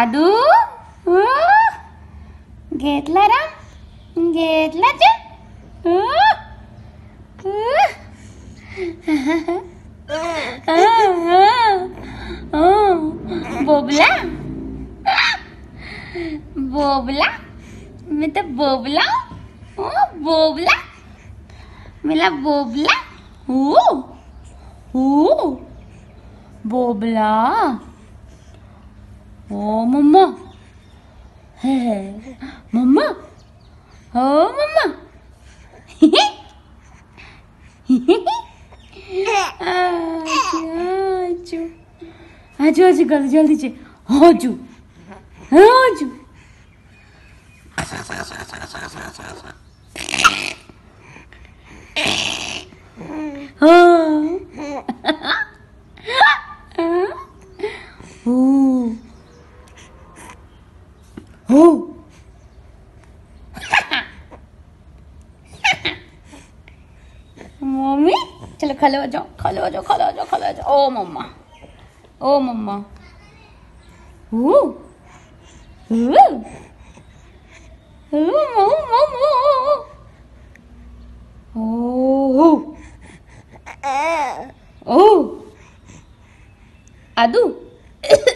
आदू घेतला राम बोबला बोबला मैं तो बोबला ओ बोबला मेरा बोबला ओ ओ बोबला Oh, mamã. É. Mamã. Oh, mamã. Ai, que ódio. Ódio, ódio, galera, jolly de ódio. Ódio. Oh. Mummy चलो खलो आ जाओ खलो आ जाओ खलो आ जाओ खलो आ जाओ ओ मम्मा ओ मम्मा आदू